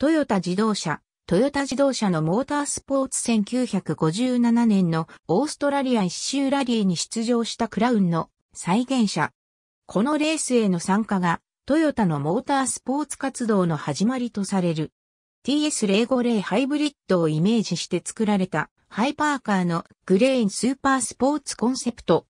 トヨタ自動車、トヨタ自動車のモータースポーツ1957年のオーストラリア一周ラリーに出場したクラウンの再現者。このレースへの参加がトヨタのモータースポーツ活動の始まりとされる。TS050 ハイブリッドをイメージして作られたハイパーカーのグレーンスーパースポーツコンセプト。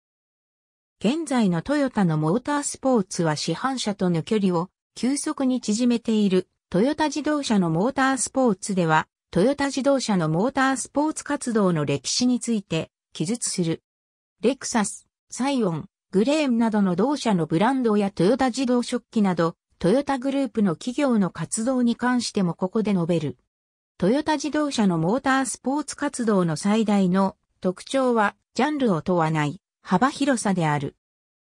現在のトヨタのモータースポーツは市販車との距離を急速に縮めているトヨタ自動車のモータースポーツでは、トヨタ自動車のモータースポーツ活動の歴史について記述する。レクサス、サイオン、グレームなどの同社のブランドやトヨタ自動食器など、トヨタグループの企業の活動に関してもここで述べる。トヨタ自動車のモータースポーツ活動の最大の特徴は、ジャンルを問わない幅広さである。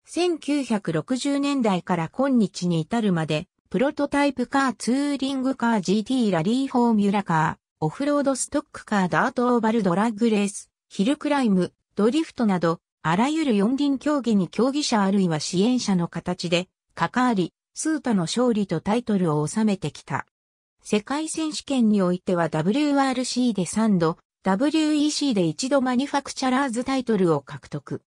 1960年代から今日に至るまで、プロトタイプカーツーリングカー GT ラリーフォーミュラカー、オフロードストックカーダートオーバルドラッグレース、ヒルクライム、ドリフトなど、あらゆる四輪競技に競技者あるいは支援者の形で、関わり、スーパの勝利とタイトルを収めてきた。世界選手権においては WRC で3度、WEC で一度マニファクチャラーズタイトルを獲得。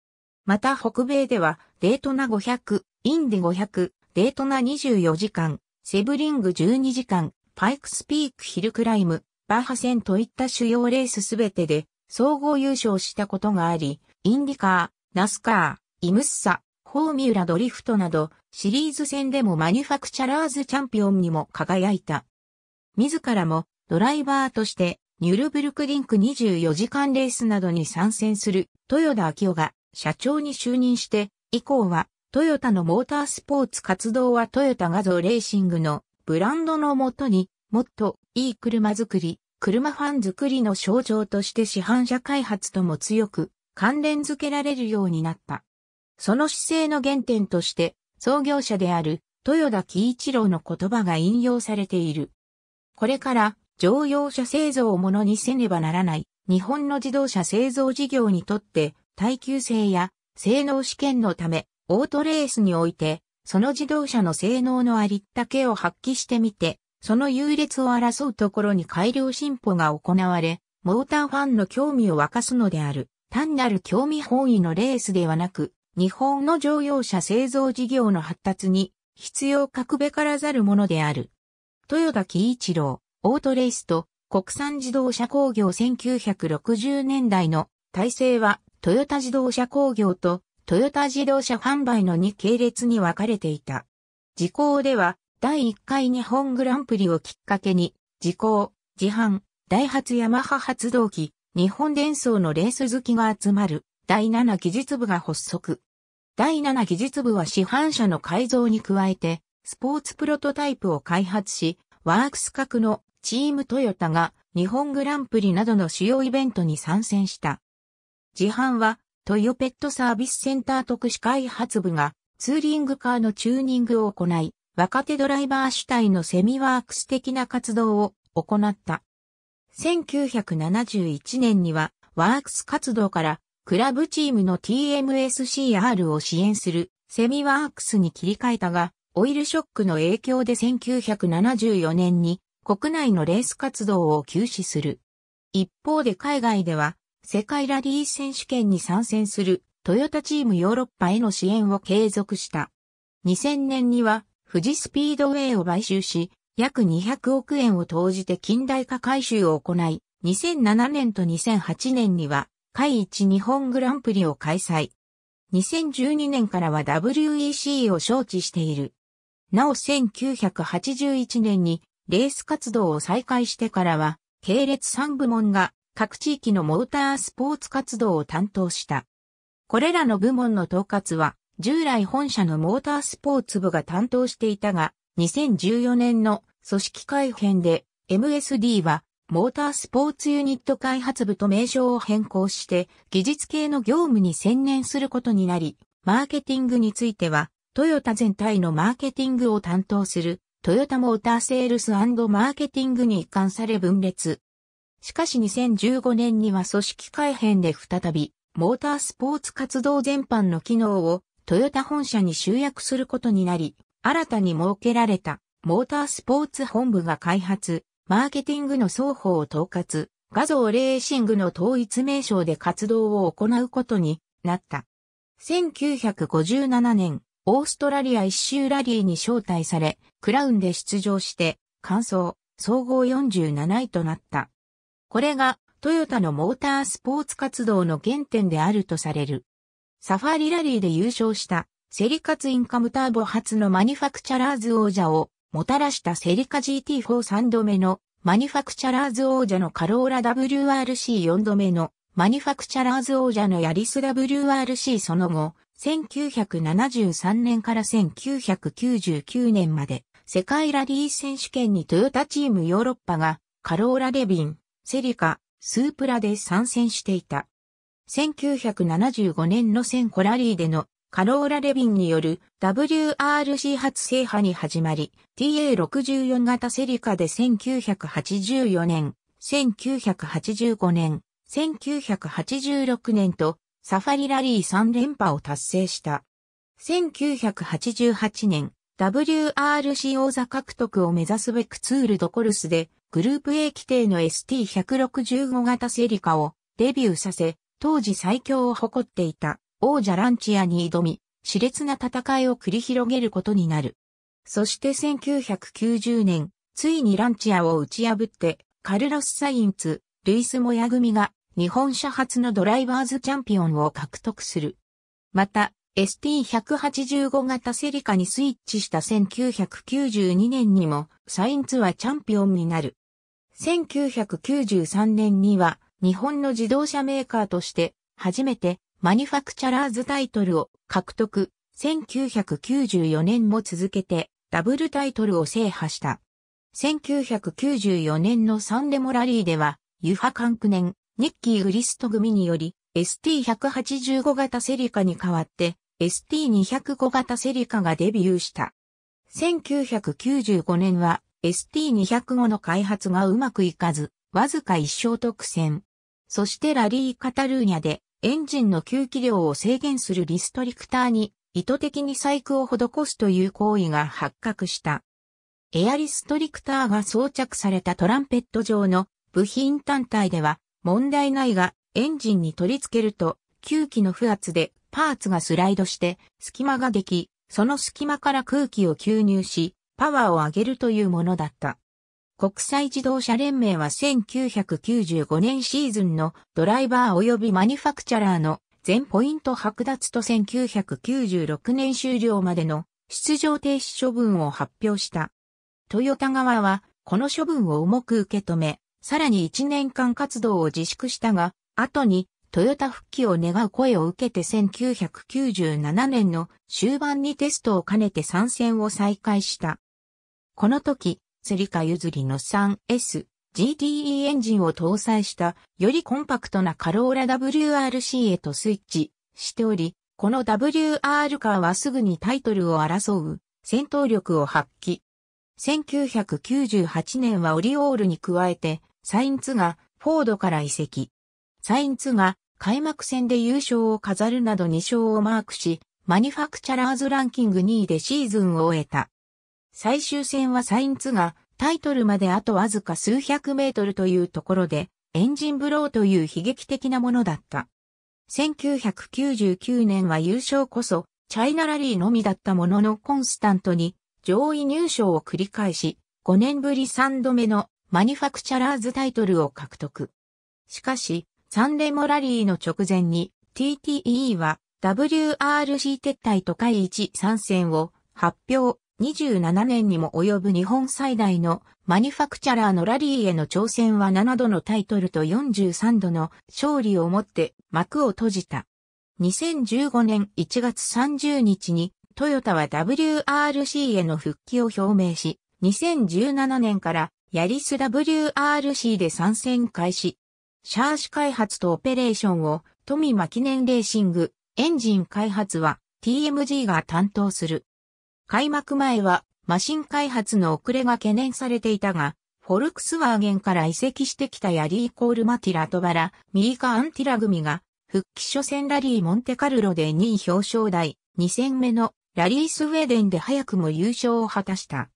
また北米では、デートナ500、インデ500、デートナ24時間、セブリング12時間、パイクスピークヒルクライム、バーハ戦といった主要レースすべてで総合優勝したことがあり、インディカー、ナスカー、イムッサ、ホーミュラドリフトなど、シリーズ戦でもマニュファクチャラーズチャンピオンにも輝いた。自らもドライバーとして、ニュルブルクリンク24時間レースなどに参戦する豊田明夫が社長に就任して、以降はトヨタのモータースポーツ活動はトヨタ画像レーシングのブランドのもとに、もっといい車作り、車ファン作りの象徴として市販車開発とも強く関連付けられるようになった。その姿勢の原点として、創業者である豊田喜一郎の言葉が引用されている。これから乗用車製造をものにせねばならない日本の自動車製造事業にとって耐久性や性能試験のためオートレースにおいて、その自動車の性能のありったけを発揮してみて、その優劣を争うところに改良進歩が行われ、モーターファンの興味を沸かすのである。単なる興味本位のレースではなく、日本の乗用車製造事業の発達に必要格べからざるものである。豊田喜一郎、オートレースと国産自動車工業1960年代の体制はトヨタ自動車工業とトヨタ自動車販売の2系列に分かれていた。時効では、第1回日本グランプリをきっかけに、時効、自販、ダイハツヤマハ発動機、日本伝送のレース好きが集まる、第7技術部が発足。第7技術部は市販車の改造に加えて、スポーツプロトタイプを開発し、ワークス格のチームトヨタが日本グランプリなどの主要イベントに参戦した。自販はトヨペットサービスセンター特殊開発部がツーリングカーのチューニングを行い、若手ドライバー主体のセミワークス的な活動を行った。1971年にはワークス活動からクラブチームの TMSCR を支援するセミワークスに切り替えたが、オイルショックの影響で1974年に国内のレース活動を休止する。一方で海外では世界ラリー選手権に参戦するトヨタチームヨーロッパへの支援を継続した。2000年には富士スピードウェイを買収し、約200億円を投じて近代化改修を行い、2007年と2008年には、海一日本グランプリを開催。2012年からは WEC を招致している。なお1981年にレース活動を再開してからは、系列3部門が各地域のモータースポーツ活動を担当した。これらの部門の統括は、従来本社のモータースポーツ部が担当していたが、2014年の組織改編で MSD はモータースポーツユニット開発部と名称を変更して技術系の業務に専念することになり、マーケティングについてはトヨタ全体のマーケティングを担当するトヨタモーターセールスマーケティングに移管され分裂。しかし2015年には組織改編で再び、モータースポーツ活動全般の機能をトヨタ本社に集約することになり、新たに設けられたモータースポーツ本部が開発、マーケティングの双方を統括、画像レーシングの統一名称で活動を行うことになった。1957年、オーストラリア一周ラリーに招待され、クラウンで出場して、完走、総合47位となった。これがトヨタのモータースポーツ活動の原点であるとされる。サファリラリーで優勝したセリカツインカムターボ初のマニファクチャラーズ王者をもたらしたセリカ GT43 度目のマニファクチャラーズ王者のカローラ WRC4 度目のマニファクチャラーズ王者のヤリス WRC その後、1973年から1999年まで世界ラリー選手権にトヨタチームヨーロッパがカローラレビン、セリカ、スープラで参戦していた。1975年のセンコラリーでのカローラ・レビンによる WRC 初制覇に始まり、TA64 型セリカで1984年、1985年、1986年とサファリラリー3連覇を達成した。1988年、WRC 王座獲得を目指すべくツールドコルスでグループ A 規定の ST165 型セリカをデビューさせ、当時最強を誇っていた王者ランチアに挑み、熾烈な戦いを繰り広げることになる。そして1990年、ついにランチアを打ち破って、カルロス・サインツ、ルイス・モヤ組が日本車初のドライバーズチャンピオンを獲得する。また、ST185 型セリカにスイッチした1992年にも、サインツはチャンピオンになる。1993年には日本の自動車メーカーとして初めてマニファクチャラーズタイトルを獲得。1994年も続けてダブルタイトルを制覇した。1994年のサンデモラリーでは、ユハカンクネン、ニッキー・グリスト組により、ST185 型セリカに代わって、ST205 型セリカがデビューした。1995年は、ST205 の開発がうまくいかず、わずか一勝特選。そしてラリー・カタルーニャでエンジンの吸気量を制限するリストリクターに意図的に細工を施すという行為が発覚した。エアリストリクターが装着されたトランペット上の部品単体では問題ないがエンジンに取り付けると吸気の不圧でパーツがスライドして隙間ができ、その隙間から空気を吸入し、パワーを上げるというものだった。国際自動車連盟は1995年シーズンのドライバー及びマニファクチャラーの全ポイント剥奪と1996年終了までの出場停止処分を発表した。トヨタ側はこの処分を重く受け止め、さらに1年間活動を自粛したが、後にトヨタ復帰を願う声を受けて1997年の終盤にテストを兼ねて参戦を再開した。この時、セリカ譲りの 3S、GTE エンジンを搭載したよりコンパクトなカローラ WRC へとスイッチしており、この WR カーはすぐにタイトルを争う戦闘力を発揮。1998年はオリオールに加えてサインツがフォードから移籍。サインツが開幕戦で優勝を飾るなど2勝をマークし、マニファクチャラーズランキング2位でシーズンを終えた。最終戦はサインツがタイトルまであとわずか数百メートルというところで、エンジンブローという悲劇的なものだった。1999年は優勝こそ、チャイナラリーのみだったもののコンスタントに上位入賞を繰り返し、5年ぶり3度目のマニファクチャラーズタイトルを獲得。しかし、サンレモラリーの直前に TTE は WRC 撤退と会1参戦を発表。27年にも及ぶ日本最大のマニファクチャラーのラリーへの挑戦は7度のタイトルと43度の勝利をもって幕を閉じた。2015年1月30日にトヨタは WRC への復帰を表明し、2017年からヤリス WRC で参戦開始。シャーシ開発とオペレーションを富間記念レーシング、エンジン開発は TMG が担当する。開幕前はマシン開発の遅れが懸念されていたが、フォルクスワーゲンから移籍してきたヤリー・コール・マティラ・トバラ、ミリカ・アンティラ組が、復帰初戦ラリー・モンテカルロで2位表彰台、2戦目のラリー・スウェーデンで早くも優勝を果たした。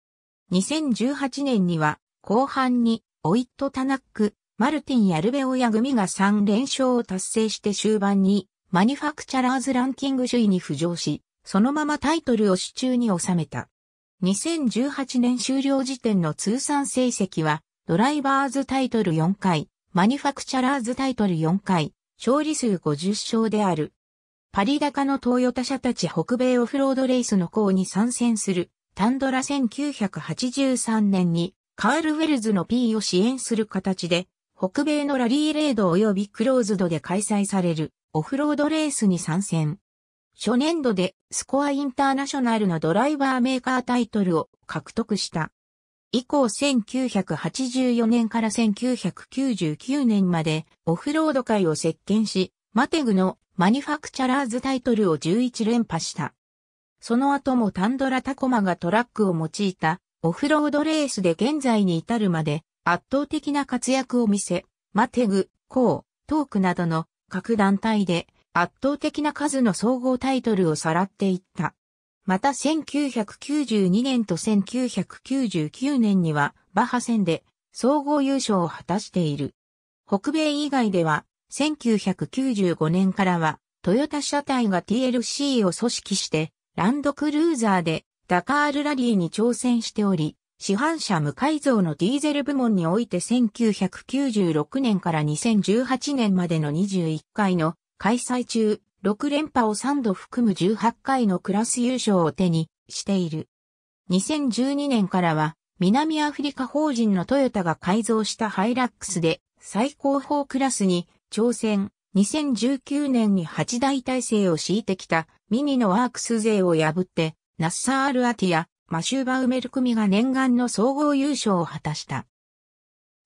2018年には、後半に、オイット・タナック、マルティン・ヤルベオヤ組が3連勝を達成して終盤に、マニファクチャラーズランキング首位に浮上し、そのままタイトルを手中に収めた。2018年終了時点の通算成績は、ドライバーズタイトル4回、マニファクチャラーズタイトル4回、勝利数50勝である。パリ高のトヨタ社たち北米オフロードレースの項に参戦する、タンドラ1983年に、カール・ウェルズの P を支援する形で、北米のラリーレード及びクローズドで開催されるオフロードレースに参戦。初年度でスコアインターナショナルのドライバーメーカータイトルを獲得した。以降1984年から1999年までオフロード界を席巻し、マテグのマニファクチャラーズタイトルを11連覇した。その後もタンドラタコマがトラックを用いたオフロードレースで現在に至るまで圧倒的な活躍を見せ、マテグ、コー、トークなどの各団体で圧倒的な数の総合タイトルをさらっていった。また1992年と1999年にはバハ戦で総合優勝を果たしている。北米以外では1995年からはトヨタ車体が TLC を組織してランドクルーザーでダカールラリーに挑戦しており、市販車無改造のディーゼル部門において1996年から2018年までの21回の開催中、6連覇を3度含む18回のクラス優勝を手にしている。2012年からは、南アフリカ法人のトヨタが改造したハイラックスで最高峰クラスに挑戦。2019年に8大体制を敷いてきたミニのワークス勢を破ってナッサー・アル・アティア、マシューバ・ウメル組が念願の総合優勝を果たした。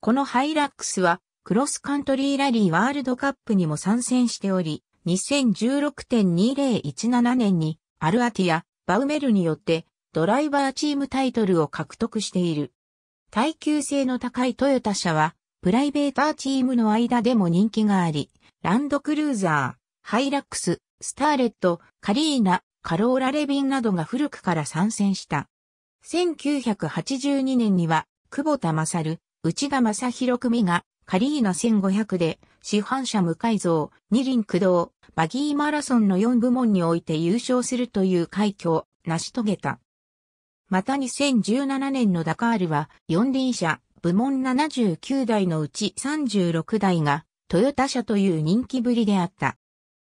このハイラックスはクロスカントリーラリーワールドカップにも参戦しており、2016.2017年にアルアティア、バウメルによってドライバーチームタイトルを獲得している。耐久性の高いトヨタ車は、プライベーターチームの間でも人気があり、ランドクルーザー、ハイラックス、スターレット、カリーナ、カローラレビンなどが古くから参戦した。1982年には、久保田勝、内田正宏組がカリーナ1500で、市販車無改造、二輪駆動、バギーマラソンの4部門において優勝するという快挙を成し遂げた。また2017年のダカールは、四輪車、部門79台のうち36台が、トヨタ車という人気ぶりであった。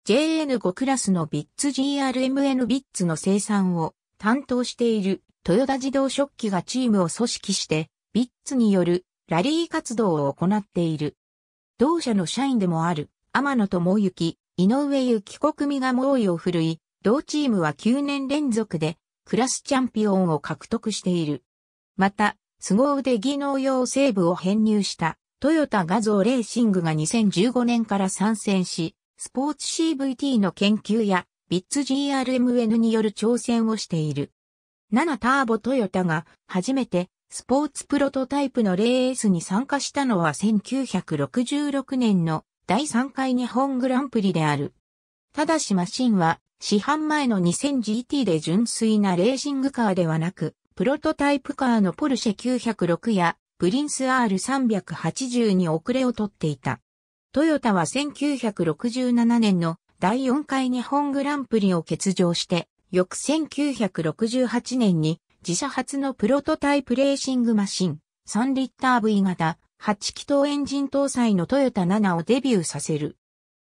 JN5 クラスのビッツ GRMN ビッツの生産を担当しているトヨタ自動食器がチームを組織して、ビッツによるラリー活動を行っている。同社の社員でもある、天野智之、井上幸子組が猛威を振るい、同チームは9年連続で、クラスチャンピオンを獲得している。また、凄腕技能用セーブを編入した、トヨタ画像レーシングが2015年から参戦し、スポーツ CVT の研究や、ビッツ GRMN による挑戦をしている。7ターボトヨタが初めてスポーツプロトタイプのレースに参加したのは1966年の第3回日本グランプリである。ただしマシンは市販前の 2000GT で純粋なレーシングカーではなく、プロトタイプカーのポルシェ906やプリンス R380 に遅れをとっていた。トヨタは1967年の第4回日本グランプリを欠場して、翌1968年に自社初のプロトタイプレーシングマシン、3リッター V 型、8気筒エンジン搭載のトヨタ7をデビューさせる。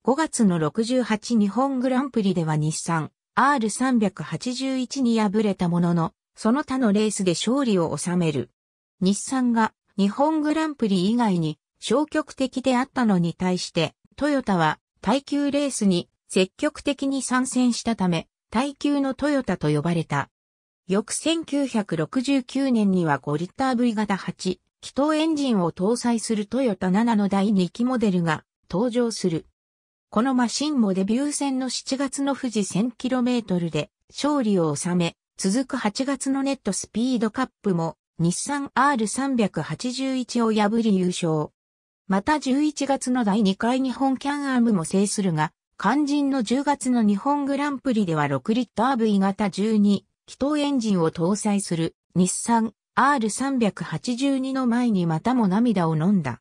5月の68日本グランプリでは日産 R381 に敗れたものの、その他のレースで勝利を収める。日産が日本グランプリ以外に消極的であったのに対して、トヨタは耐久レースに積極的に参戦したため、耐久のトヨタと呼ばれた。翌1969年には5リッター V 型8、気筒エンジンを搭載するトヨタ7の第2期モデルが登場する。このマシンもデビュー戦の7月の富士 1000km で勝利を収め、続く8月のネットスピードカップも日産 R381 を破り優勝。また11月の第2回日本キャンアームも制するが、肝心の10月の日本グランプリでは6リッター V 型12、気筒エンジンを搭載する日産 R382 の前にまたも涙を飲んだ。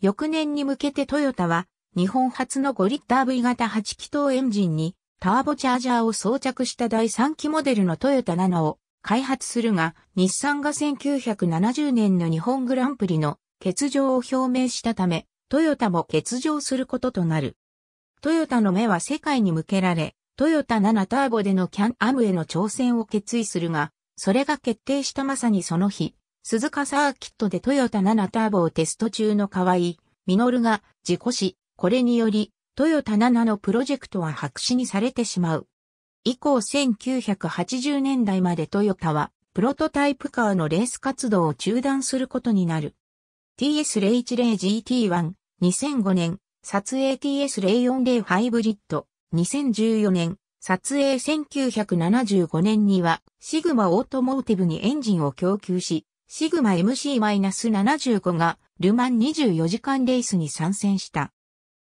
翌年に向けてトヨタは日本初の5リッター V 型8気筒エンジンにターボチャージャーを装着した第3期モデルのトヨタ7を開発するが、日産が1970年の日本グランプリの欠場を表明したため、トヨタも欠場することとなる。トヨタの目は世界に向けられ、トヨタ7ターボでのキャンアムへの挑戦を決意するが、それが決定したまさにその日、鈴鹿サーキットでトヨタ7ターボをテスト中の河合、ミノルが事故し、これにより、トヨタ7のプロジェクトは白紙にされてしまう。以降1980年代までトヨタは、プロトタイプカーのレース活動を中断することになる。TS010GT1、2005年、撮影 TS040 ハイブリッド、2014年、撮影1975年には、シグマオートモーティブにエンジンを供給し、シグマ MC-75 が、ルマン24時間レースに参戦した。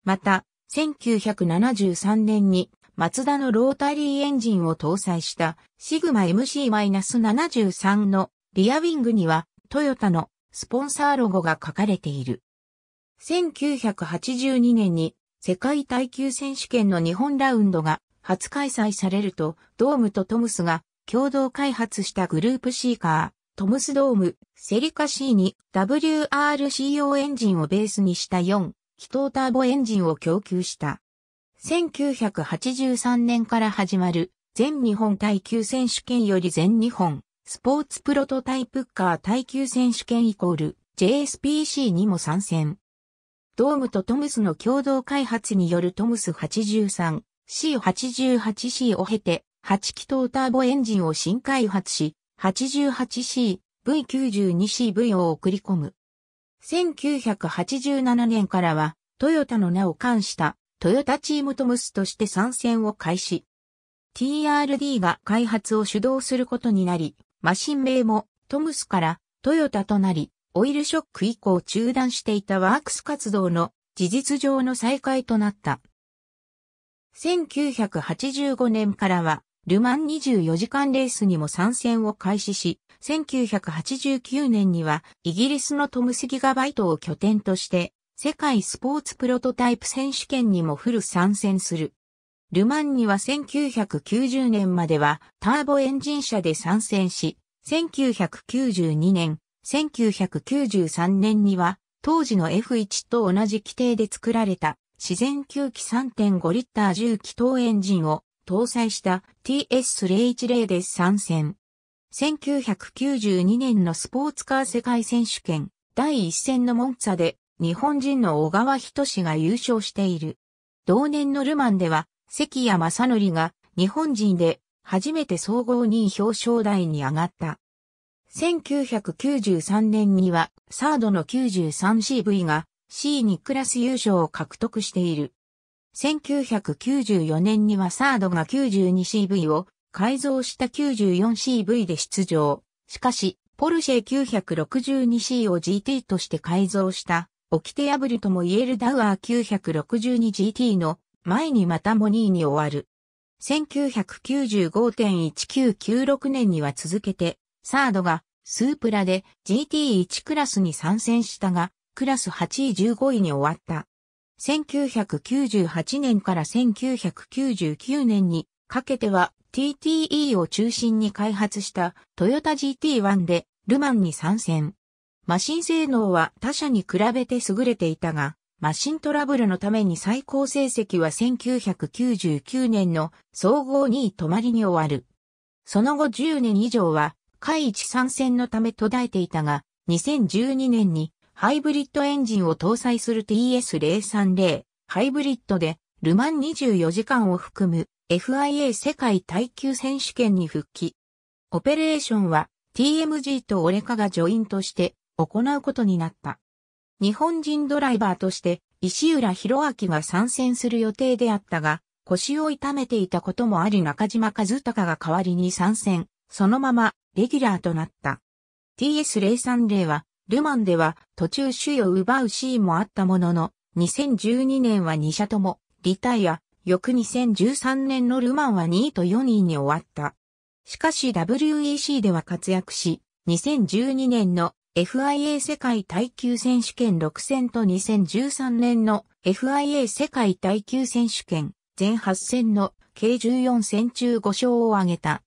また、1973年に、マツダのロータリーエンジンを搭載したシグマ MC-73 のリアウィングにはトヨタのスポンサーロゴが書かれている。1982年に世界耐久選手権の日本ラウンドが初開催されると、ドームとトムスが共同開発したグループシーカー、トムスドーム、セリカ C に WRCO エンジンをベースにした4、気筒ターボエンジンを供給した。1983年から始まる全日本耐久選手権より全日本スポーツプロトタイプカー耐久選手権イコール JSPC にも参戦。ドームとトムスの共同開発によるトムス 83C88C を経て、8気筒ターボエンジンを新開発し、88C、V92CV を送り込む。1987年からは、トヨタの名を冠した、トヨタチームトムスとして参戦を開始。TRD が開発を主導することになり、マシン名もトムスからトヨタとなり、オイルショック以降中断していたワークス活動の事実上の再開となった。1985年からは、ルマン24時間レースにも参戦を開始し、1989年にはイギリスのトムスギガバイトを拠点として、世界スポーツプロトタイプ選手権にもフル参戦する。ルマンには1990年まではターボエンジン車で参戦し、1992年1993年には、当時の F1 と同じ規定で作られた自然吸気3.5リッター重気筒エンジンを搭載した TS010 で参戦。1992年のスポーツカー世界選手権第1戦のモンツァで日本人の小川仁志が優勝している。同年のルマンでは関谷正則が日本人で初めて総合2位表彰台に上がった。1993年にはサードの 93CV が C2 クラス優勝を獲得している。1994年にはサードが 92CV を改造した 94CV で出場。しかし、ポルシェ 962C を GT として改造した掟破りとも言えるダウアー 962GT の前にまたも2位に終わる。1995.1996年には続けてサードがスープラで GT1 クラスに参戦したが、クラス8位15位に終わった。1998年から1999年にかけては TTE を中心に開発したトヨタ GT1 でルマンに参戦。マシン性能は他社に比べて優れていたが、マシントラブルのために最高成績は1999年の総合2位止まりに終わる。その後10年以上は海一参戦のため途絶えていたが、2012年にハイブリッドエンジンを搭載する TS030 ハイブリッドでルマン24時間を含む FIA 世界耐久選手権に復帰。オペレーションは TMG とオレカがジョイントして行うことになった。日本人ドライバーとして石浦博明が参戦する予定であったが、腰を痛めていたこともあり中島和隆が代わりに参戦、そのままレギュラーとなった。TS030 は、ルマンでは途中首位を奪うシーンもあったものの、2012年は2社とも、リタイア、翌2013年のルマンは2位と4位に終わった。しかし WEC では活躍し、2012年の FIA 世界耐久選手権6戦と2013年の FIA 世界耐久選手権全8戦の計14戦中5勝を挙げた。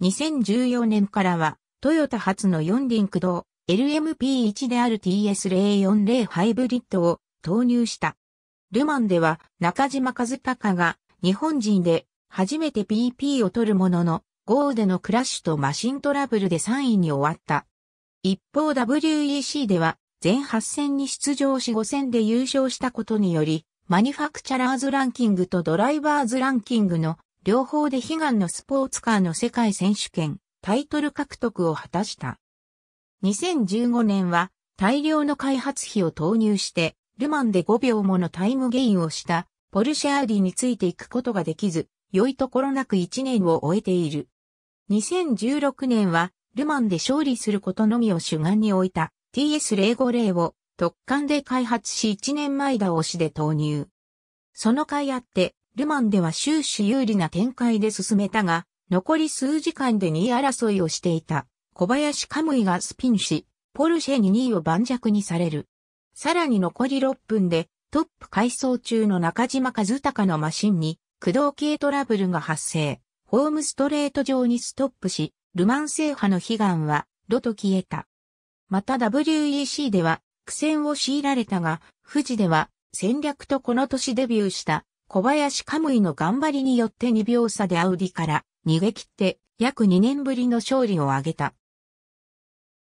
2014年からは、トヨタ初の4輪駆動 LMP1 である TS040 ハイブリッドを投入した。ルマンでは中島和隆が日本人で初めて PP を取るものの、ゴーでのクラッシュとマシントラブルで3位に終わった。一方 WEC では全8戦に出場し5戦で優勝したことにより、マニファクチャラーズランキングとドライバーズランキングの両方で悲願のスポーツカーの世界選手権、タイトル獲得を果たした。2015年は大量の開発費を投入して、ルマンで5秒ものタイムゲインをしたポルシェアウディについていくことができず、良いところなく1年を終えている。2016年はルマンで勝利することのみを主眼に置いた TS050 を特艦で開発し1年前倒しで投入。その甲斐あってルマンでは終始有利な展開で進めたが、残り数時間で2位争いをしていた小林カムイがスピンし、ポルシェに2位を盤石にされる。さらに残り6分でトップ改装中の中島和隆のマシンに駆動系トラブルが発生。ホームストレート上にストップし、ルマン制覇の悲願は、ロと消えた。また WEC では苦戦を強いられたが、富士では戦略とこの年デビューした小林カムイの頑張りによって2秒差でアウディから逃げ切って約2年ぶりの勝利を挙げた。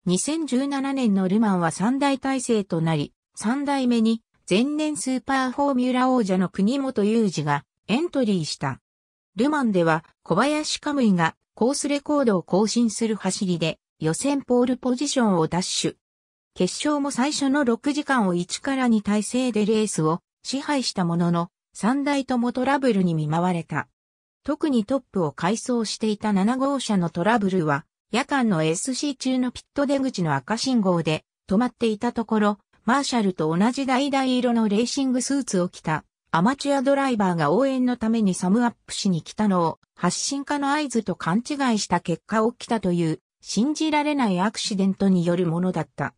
2017年のルマンは3大体制となり、3代目に前年スーパーフォーミュラ王者の国本雄二がエントリーした。ルマンでは小林カムイがコースレコードを更新する走りで予選ポールポジションを奪取。決勝も最初の6時間を1から2体制でレースを支配したものの三台ともトラブルに見舞われた。特にトップを改装していた7号車のトラブルは、夜間の SC 中のピット出口の赤信号で止まっていたところ、マーシャルと同じ橙色のレーシングスーツを着たアマチュアドライバーが応援のためにサムアップしに来たのを発信家の合図と勘違いした結果起きたという信じられないアクシデントによるものだった。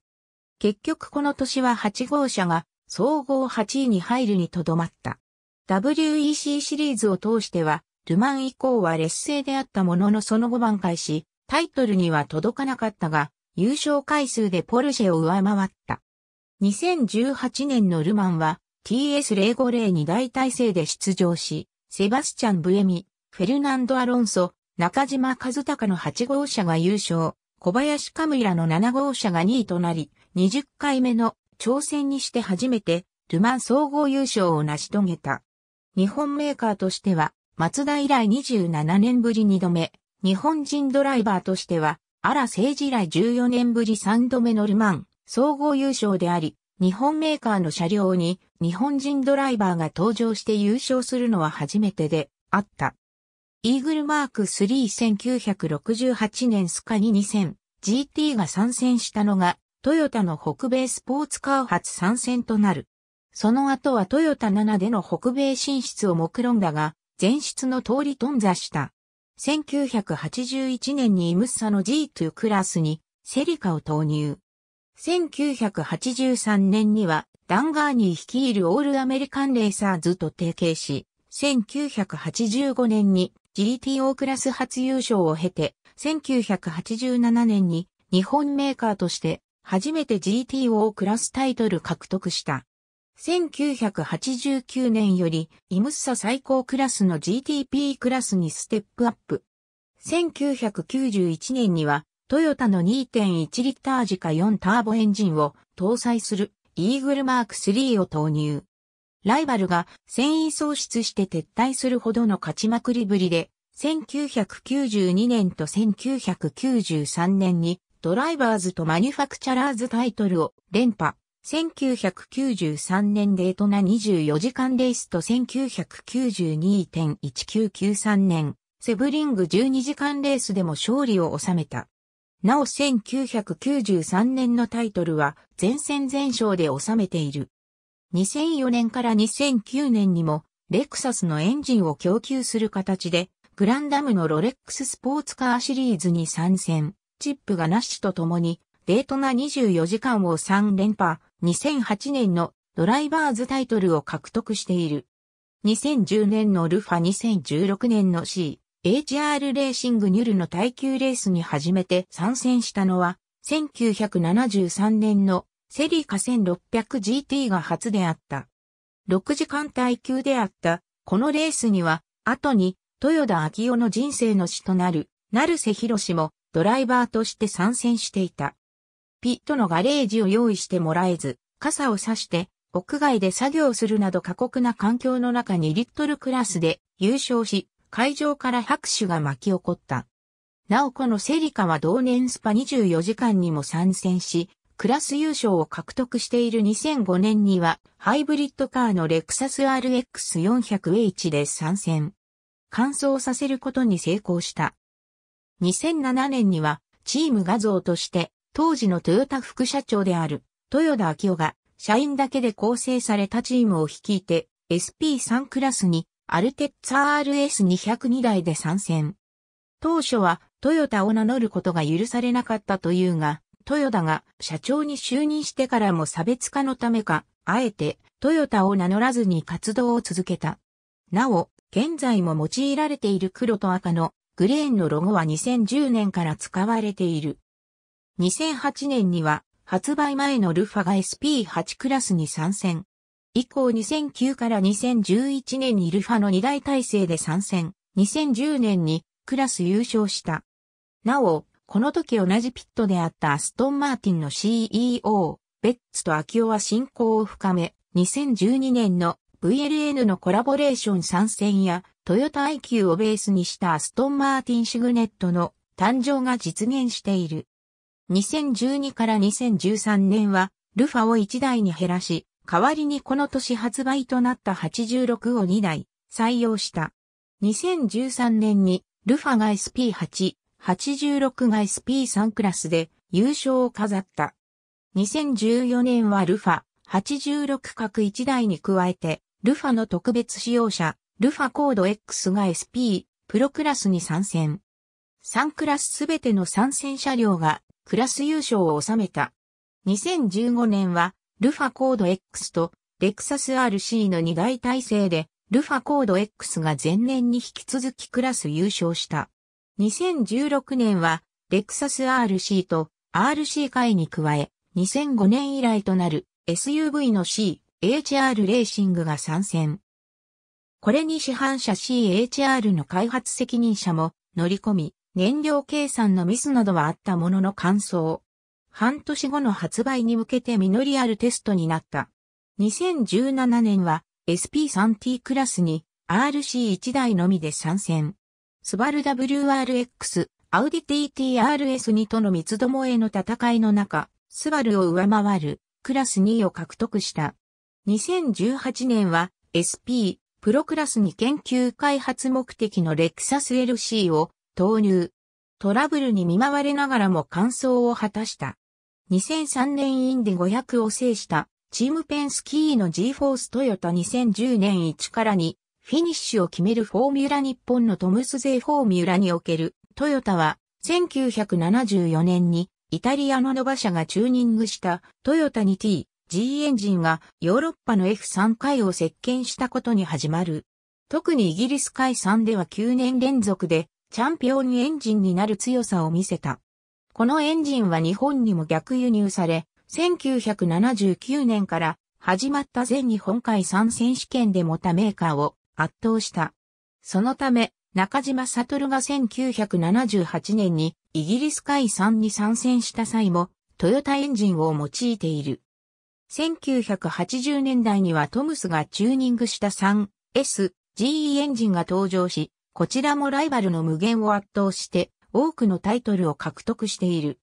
結局この年は8号車が総合8位に入るにとどまった。WEC シリーズを通しては、ルマン以降は劣勢であったもののその後挽回し、タイトルには届かなかったが、優勝回数でポルシェを上回った。2018年のルマンは TS050 大体制で出場し、セバスチャン・ブエミ、フェルナンド・アロンソ、中島和孝の8号車が優勝、小林カムイラの7号車が2位となり、20回目の挑戦にして初めてルマン総合優勝を成し遂げた。日本メーカーとしては、松田以来27年ぶり2度目、日本人ドライバーとしては、荒政治以来14年ぶり3度目のルマン、総合優勝であり、日本メーカーの車両に日本人ドライバーが登場して優勝するのは初めてであった。イーグルマーク31968年スカニ 2000GT が参戦したのがトヨタの北米スポーツカー初参戦となる。その後はトヨタ7での北米進出を目論んだが、前出の通り頓挫した。1981年にイムッサの G2 クラスにセリカを投入。1983年にはダンガーニー率いるオールアメリカンレーサーズと提携し、1985年に GTO クラス初優勝を経て、1987年に日本メーカーとして初めて GTO クラスタイトル獲得した。1989年より、イムッサ最高クラスの GTP クラスにステップアップ。1991年には、トヨタの2.1リッター時か4ターボエンジンを搭載するイーグルマーク3を投入。ライバルが繊維喪失して撤退するほどの勝ちまくりぶりで、1992年と1993年にドライバーズとマニュファクチャラーズタイトルを連覇。1993年デートナ24時間レースと1992.1993年、セブリング12時間レースでも勝利を収めた。なお1993年のタイトルは全戦全勝で収めている。2004年から2009年にもレクサスのエンジンを供給する形でグランダムのロレックススポーツカーシリーズに参戦、チップがなしとともにデートナ24時間を3連覇、2008年のドライバーズタイトルを獲得している。2010年のルファ2016年の C、HR レーシングニュルの耐久レースに初めて参戦したのは、1973年のセリカ 1600GT が初であった。6時間耐久であった、このレースには、後に、豊田昭夫の人生の死となる、成瀬博士も、ドライバーとして参戦していた。ピットのガレージを用意してもらえず、傘を差して、屋外で作業するなど過酷な環境の中にリットルクラスで優勝し、会場から拍手が巻き起こった。なおこのセリカは同年スパ24時間にも参戦し、クラス優勝を獲得している2005年には、ハイブリッドカーのレクサス RX400H で参戦。完走させることに成功した。2007年には、チーム画像として、当時のトヨタ副社長である豊田昭夫が社員だけで構成されたチームを率いて SP3 クラスにアルテッツァ RS202 台で参戦。当初はトヨタを名乗ることが許されなかったというが、豊田が社長に就任してからも差別化のためか、あえてトヨタを名乗らずに活動を続けた。なお、現在も用いられている黒と赤のグレーンのロゴは2010年から使われている。2008年には発売前のルファが SP8 クラスに参戦。以降2009から2011年にルファの2大体制で参戦。2010年にクラス優勝した。なお、この時同じピットであったアストン・マーティンの CEO、ベッツと秋夫は進行を深め、2012年の VLN のコラボレーション参戦や、トヨタ IQ をベースにしたアストン・マーティン・シグネットの誕生が実現している。2012から2013年は、ルファを1台に減らし、代わりにこの年発売となった86を2台採用した。2013年にルファが SP8、86が SP3 クラスで優勝を飾った。2014年はルファ86角1台に加えて、ルファの特別使用者、ルファコード X が SP、プロクラスに参戦。3クラスすべての参戦車両がクラス優勝を収めた。2015年は、ルファコード X とレクサス RC の2大体制で、ルファコード X が前年に引き続きクラス優勝した。2016年は、レクサス RC と RC 会に加え、2005年以来となる SUV の C、HR レーシングが参戦。これに市販車 CHR の開発責任者も乗り込み、燃料計算のミスなどはあったものの感想。半年後の発売に向けて実りあるテストになった。2017年は SP3T クラスに RC1 台のみで参戦。スバル WRX、アウディ TTRS2 との三つどもへの戦いの中、スバルを上回るクラス2を獲得した。2018年は SP、プロクラスに研究開発目的のレクサス LC を投入。トラブルに見舞われながらも完走を果たした。2003年インで500を制したチームペンスキーの G フォーストヨタ2010年1から2フィニッシュを決めるフォーミュラ日本のトムスゼフォーミュラにおけるトヨタは1974年にイタリアのノバ社がチューニングしたトヨタに T、G エンジンがヨーロッパの F3 回を席巻したことに始まる。特にイギリス海産では9年連続でチャンピオンエンジンになる強さを見せた。このエンジンは日本にも逆輸入され、1979年から始まった全日本海3選手権でもたメーカーを圧倒した。そのため、中島悟が1978年にイギリス海3に参戦した際も、トヨタエンジンを用いている。1980年代にはトムスがチューニングした 3SGE エンジンが登場し、こちらもライバルの無限を圧倒して多くのタイトルを獲得している。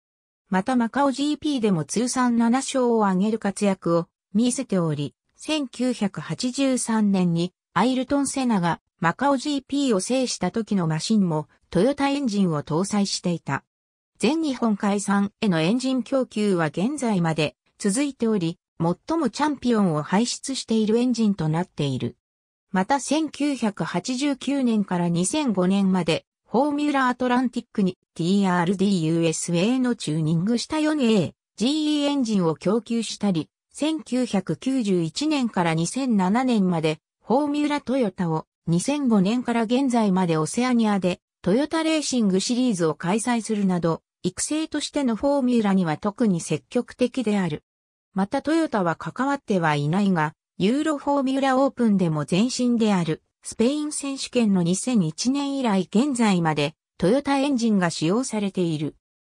またマカオ GP でも通算7勝を挙げる活躍を見せており、1983年にアイルトン・セナがマカオ GP を制した時のマシンもトヨタエンジンを搭載していた。全日本解散へのエンジン供給は現在まで続いており、最もチャンピオンを輩出しているエンジンとなっている。また1989年から2005年まで、フォーミュラアトランティックに TRDUSA のチューニングした 4AGE エンジンを供給したり、1991年から2007年まで、フォーミュラトヨタを2005年から現在までオセアニアでトヨタレーシングシリーズを開催するなど、育成としてのフォーミュラには特に積極的である。またトヨタは関わってはいないが、ユーロフォーミュラオープンでも前身である、スペイン選手権の2001年以来現在まで、トヨタエンジンが使用されている。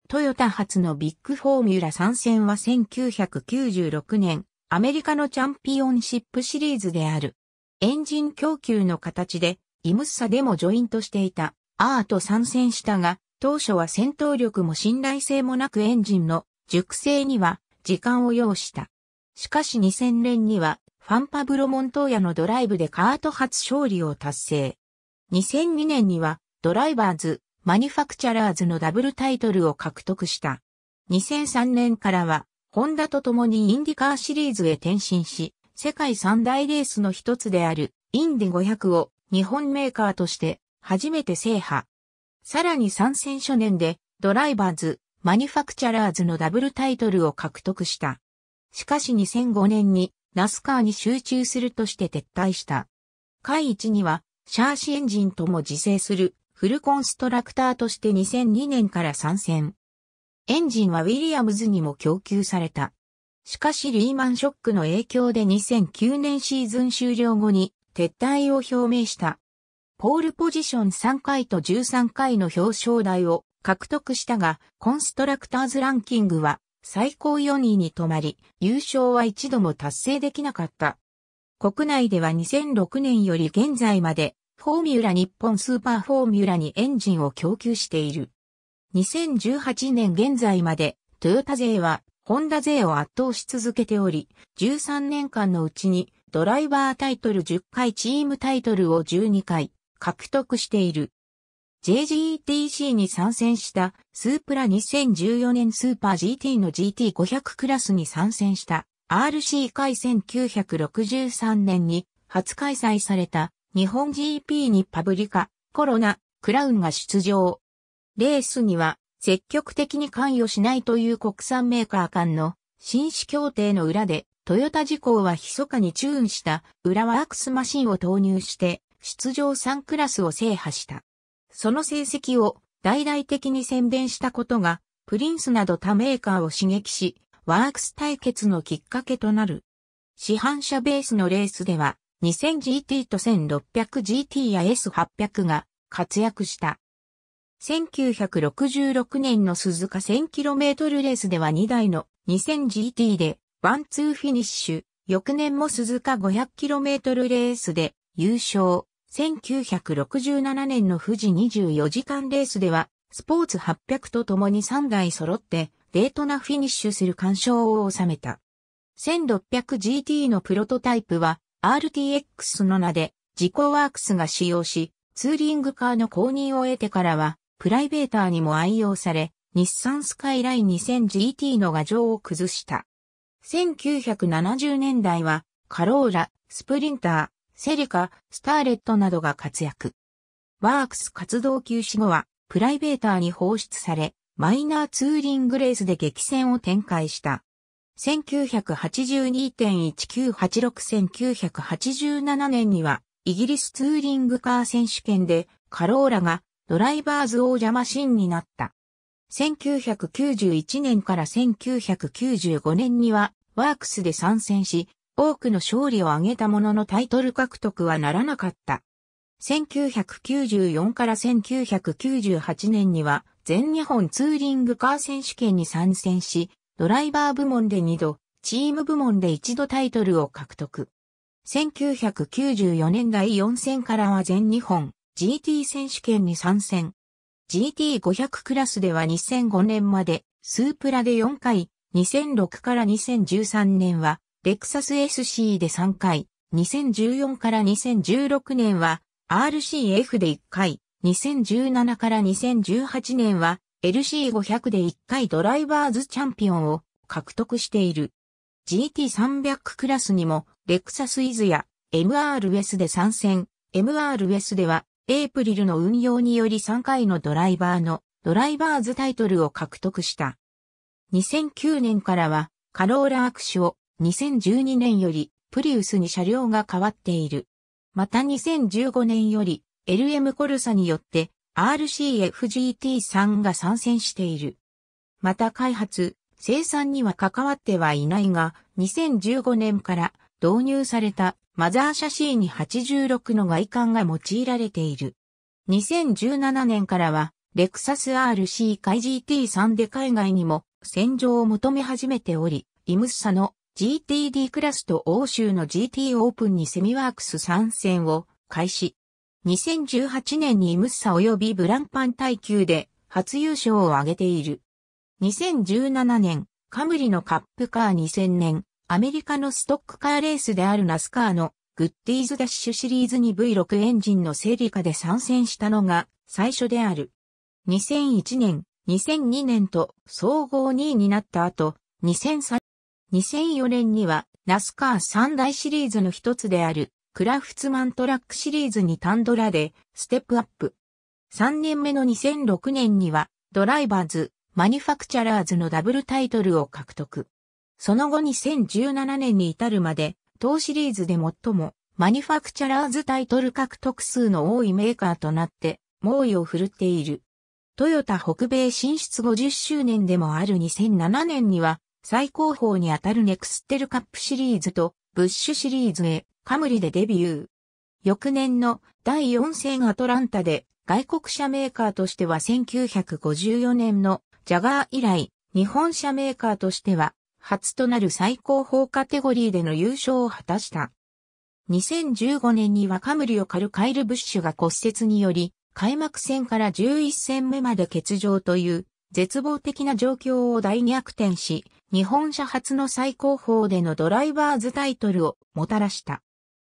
トヨタ初のビッグフォーミュラ参戦は1996年、アメリカのチャンピオンシップシリーズである。エンジン供給の形で、イムッサでもジョイントしていた、アーと参戦したが、当初は戦闘力も信頼性もなくエンジンの熟成には時間を要した。しかし2000年にはファンパブロ・モントーヤのドライブでカート初勝利を達成。2002年にはドライバーズ、マニュファクチャラーズのダブルタイトルを獲得した。2003年からは、ホンダと共にインディカーシリーズへ転身し、世界三大レースの一つであるインディ500を日本メーカーとして初めて制覇。さらに参戦初年でドライバーズ、マニュファクチャラーズのダブルタイトルを獲得した。しかし2005年にナスカーに集中するとして撤退した。回一には、シャーシエンジンとも自生するフルコンストラクターとして2002年から参戦。エンジンはウィリアムズにも供給された。しかしリーマンショックの影響で2009年シーズン終了後に撤退を表明した。ポールポジション3回と13回の表彰台を獲得したが、コンストラクターズランキングは最高4位に止まり、優勝は一度も達成できなかった。国内では2006年より現在まで、フォーミュラ日本スーパーフォーミュラにエンジンを供給している。2018年現在まで、トヨタ勢は、ホンダ勢を圧倒し続けており、13年間のうちに、ドライバータイトル10回チームタイトルを12回獲得している。j g t c に参戦したスープラ2014年スーパー GT の GT500 クラスに参戦した RC 回1963年に初開催された日本 GP にパブリカ、コロナ、クラウンが出場。レースには積極的に関与しないという国産メーカー間の紳士協定の裏でトヨタ事項は密かにチューンした浦和アクスマシンを投入して出場3クラスを制覇した。その成績を大々的に宣伝したことが、プリンスなど他メーカーを刺激し、ワークス対決のきっかけとなる。市販車ベースのレースでは、2000GT と 1600GT や S800 が活躍した。1966年の鈴鹿 1000km レースでは2台の 2000GT でワンツーフィニッシュ。翌年も鈴鹿 500km レースで優勝。1967年の富士24時間レースでは、スポーツ800と共に3台揃って、デートなフィニッシュする干渉を収めた。1600GT のプロトタイプは、RTX の名で、自己ワークスが使用し、ツーリングカーの購入を得てからは、プライベーターにも愛用され、日産スカイライン 2000GT の画像を崩した。1970年代は、カローラ、スプリンター、セリカ、スターレットなどが活躍。ワークス活動休止後は、プライベーターに放出され、マイナーツーリングレースで激戦を展開した。1982.1986-1987年には、イギリスツーリングカー選手権で、カローラがドライバーズ王者マシンになった。1991年から1995年には、ワークスで参戦し、多くの勝利を挙げたもののタイトル獲得はならなかった。1994から1998年には全日本ツーリングカー選手権に参戦し、ドライバー部門で2度、チーム部門で1度タイトルを獲得。1994年第4戦からは全日本 GT 選手権に参戦。GT500 クラスでは2005年までスープラで4回、2006から2013年はレクサス SC で3回、2014から2016年は RCF で1回、2017から2018年は LC500 で1回ドライバーズチャンピオンを獲得している。GT300 クラスにもレクサスイズや MRS で参戦。MRS ではエイプリルの運用により3回のドライバーのドライバーズタイトルを獲得した。2009年からはカローラクシを2012年よりプリウスに車両が変わっている。また2015年より LM コルサによって RCFGT3 が参戦している。また開発、生産には関わってはいないが、2015年から導入されたマザーシャに2 8 6の外観が用いられている。2017年からは、レクサス RC 海 GT3 で海外にも戦場を求め始めており、リムスサの GTD クラスと欧州の GT オープンにセミワークス参戦を開始。2018年にイムッサ及びブランパン耐久で初優勝を挙げている。2017年、カムリのカップカー2000年、アメリカのストックカーレースであるナスカーのグッディーズダッシュシリーズに V6 エンジンのセリカで参戦したのが最初である。2001年、2002年と総合2位になった後、2003 2004年にはナスカー三大シリーズの一つであるクラフツマントラックシリーズにタンドラでステップアップ。3年目の2006年にはドライバーズ、マニュファクチャラーズのダブルタイトルを獲得。その後2017年に至るまで当シリーズで最もマニュファクチャラーズタイトル獲得数の多いメーカーとなって猛威を振るっている。トヨタ北米進出50周年でもある2007年には最高峰にあたるネクステルカップシリーズとブッシュシリーズへカムリでデビュー。翌年の第4戦アトランタで外国車メーカーとしては1954年のジャガー以来日本車メーカーとしては初となる最高峰カテゴリーでの優勝を果たした。2015年にはカムリを狩るカイル・ブッシュが骨折により、開幕戦から11戦目まで欠場という絶望的な状況を大逆転し、日本車初の最高峰でのドライバーズタイトルをもたらした。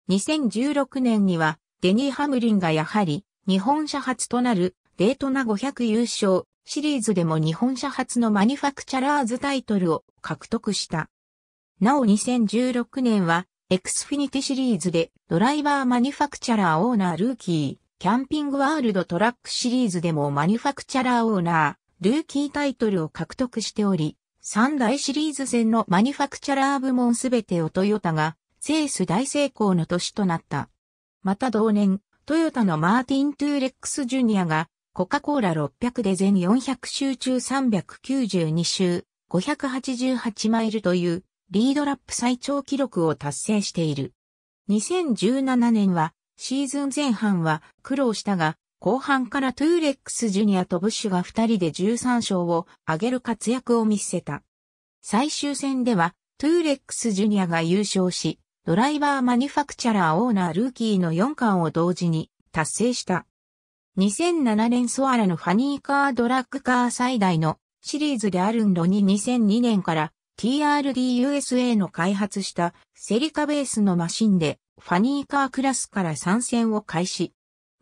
2016年には、デニー・ハムリンがやはり、日本車初となる、デートナ500優勝、シリーズでも日本車初のマニファクチャラーズタイトルを獲得した。なお2016年は、エクスフィニティシリーズで、ドライバーマニファクチャラーオーナールーキー、キャンピングワールドトラックシリーズでもマニファクチャラーオーナー、ルーキータイトルを獲得しており、三大シリーズ戦のマニファクチャラー部門すべてをトヨタがセース大成功の年となった。また同年、トヨタのマーティン・トゥーレックス・ジュニアがコカ・コーラ600で全400周中392周588マイルというリードラップ最長記録を達成している。2017年はシーズン前半は苦労したが後半からトゥーレックス・ジュニアとブッシュが2人で13勝を挙げる活躍を見せた。最終戦では、トゥーレックス・ジュニアが優勝し、ドライバーマニュファクチャラーオーナールーキーの4冠を同時に達成した。2007年ソアラのファニーカードラッグカー最大のシリーズであるんロに2002年から TRDUSA の開発したセリカベースのマシンでファニーカークラスから参戦を開始。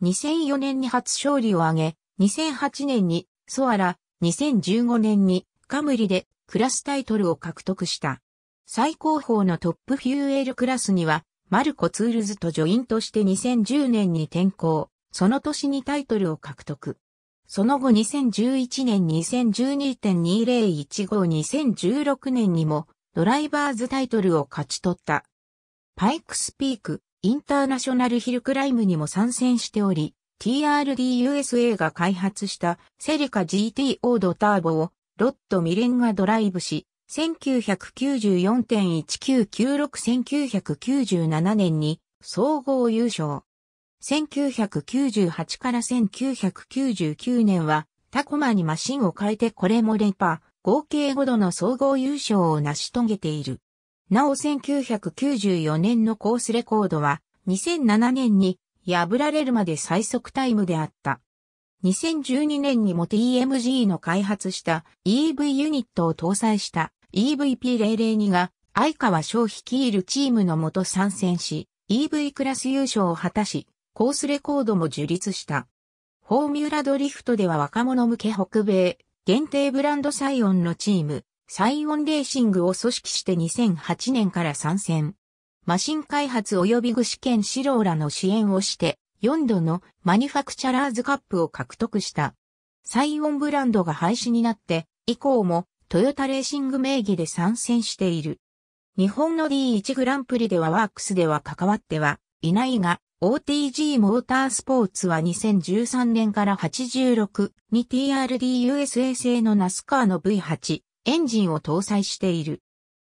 2004年に初勝利を挙げ、2008年にソアラ、2015年にカムリでクラスタイトルを獲得した。最高峰のトップフューエルクラスには、マルコ・ツールズとジョインとして2010年に転向、その年にタイトルを獲得。その後2011年2012.2015 2016年にもドライバーズタイトルを勝ち取った。パイクスピーク、インターナショナルヒルクライムにも参戦しており、TRDUSA が開発したセリカ GT オードターボをロッド・ミレンがドライブし、1994.1996-1997年に総合優勝。1998から1999年はタコマにマシンを変えてこれも連覇、合計5度の総合優勝を成し遂げている。なお1994年のコースレコードは2007年に破られるまで最速タイムであった。2012年にも TMG の開発した EV ユニットを搭載した EVP002 が相川翔率いるチームのもと参戦し EV クラス優勝を果たしコースレコードも樹立した。フォーミュラドリフトでは若者向け北米限定ブランドサイオンのチームサイオンレーシングを組織して2008年から参戦。マシン開発及び具志堅ローらの支援をして4度のマニュファクチャラーズカップを獲得した。サイオンブランドが廃止になって以降もトヨタレーシング名義で参戦している。日本の D1 グランプリではワークスでは関わってはいないが、OTG モータースポーツは2013年から86に TRD USA 製のナスカーの V8 エンジンを搭載している。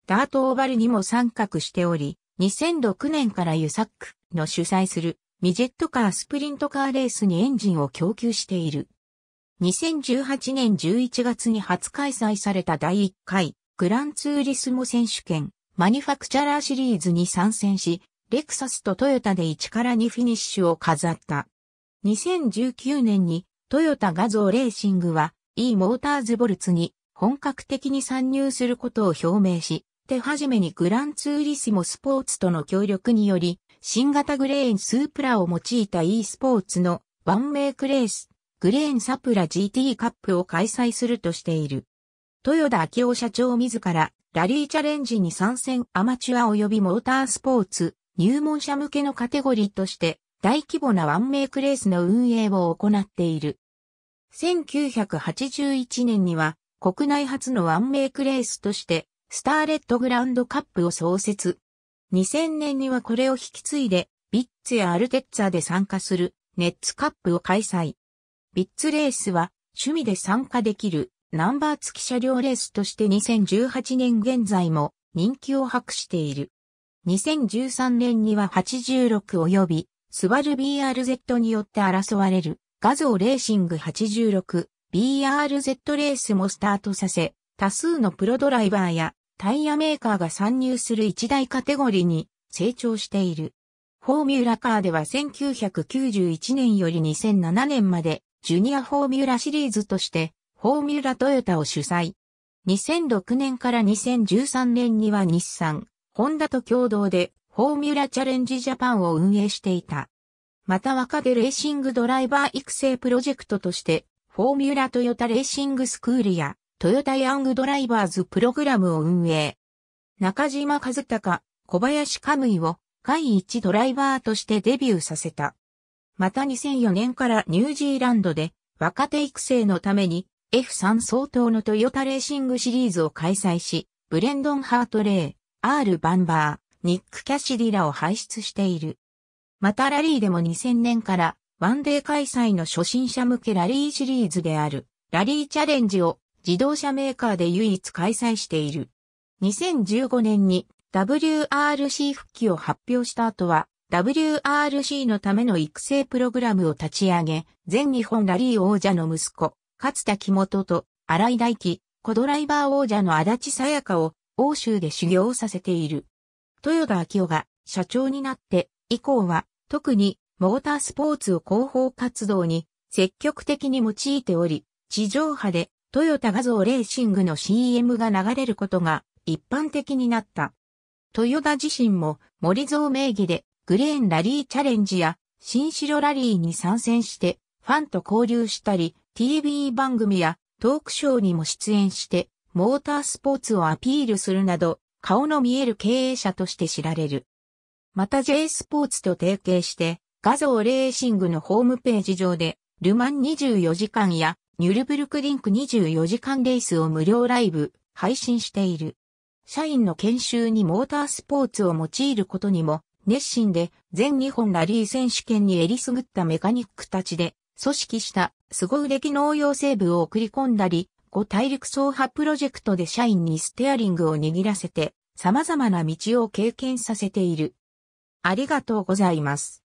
ダートオーバルにも参画しており、2006年からユサックの主催するミジェットカースプリントカーレースにエンジンを供給している。2018年11月に初開催された第1回グランツーリスモ選手権マニファクチャラーシリーズに参戦し、レクサスとトヨタで1から2フィニッシュを飾った。2019年にトヨタ画像レーシングは E モーターズボルツに本格的に参入することを表明し、手始めにグランツーリスモスポーツとの協力により、新型グレーンスープラを用いた e スポーツのワンメイクレース、グレーンサプラ GT カップを開催するとしている。豊田明夫社長自ら、ラリーチャレンジに参戦アマチュア及びモータースポーツ、入門者向けのカテゴリーとして、大規模なワンメイクレースの運営を行っている。1981年には、国内初のワンメイクレースとして、スターレットグランドカップを創設。2000年にはこれを引き継いで、ビッツやアルテッツァで参加するネッツカップを開催。ビッツレースは趣味で参加できるナンバー付き車両レースとして2018年現在も人気を博している。2013年には86及びスバル BRZ によって争われる画像レーシング86 BRZ レースもスタートさせ、多数のプロドライバーやタイヤメーカーが参入する一大カテゴリーに成長している。フォーミュラカーでは1991年より2007年までジュニアフォーミュラシリーズとしてフォーミュラトヨタを主催。2006年から2013年には日産、ホンダと共同でフォーミュラチャレンジジャパンを運営していた。また若手レーシングドライバー育成プロジェクトとしてフォーミュラトヨタレーシングスクールや、トヨタヤングドライバーズプログラムを運営。中島和隆、小林カムイを、会一ドライバーとしてデビューさせた。また2004年からニュージーランドで若手育成のために F3 相当のトヨタレーシングシリーズを開催し、ブレンドン・ハートレイ、R・ バンバー、ニック・キャシディらを輩出している。またラリーでも2000年からワンデー開催の初心者向けラリーシリーズである、ラリーチャレンジを自動車メーカーで唯一開催している。2015年に WRC 復帰を発表した後は、WRC のための育成プログラムを立ち上げ、全日本ラリー王者の息子、勝田木本と新井大輝、コドライバー王者の足立さやかを欧州で修行させている。豊田明夫が社長になって、以降は特にモータースポーツを広報活動に積極的に用いており、地上波でトヨタ画像レーシングの CM が流れることが一般的になった。豊田自身も森蔵名義でグレーンラリーチャレンジや新城ラリーに参戦してファンと交流したり TV 番組やトークショーにも出演してモータースポーツをアピールするなど顔の見える経営者として知られる。また J スポーツと提携して画像レーシングのホームページ上で、ルマン24時間やニュルブルクリンク24時間レースを無料ライブ、配信している。社員の研修にモータースポーツを用いることにも熱心で全日本ラリー選手権にえりすぐったメカニックたちで組織した凄腕機能養成部を送り込んだり、5大陸走破プロジェクトで社員にステアリングを握らせて様々な道を経験させている。ありがとうございます。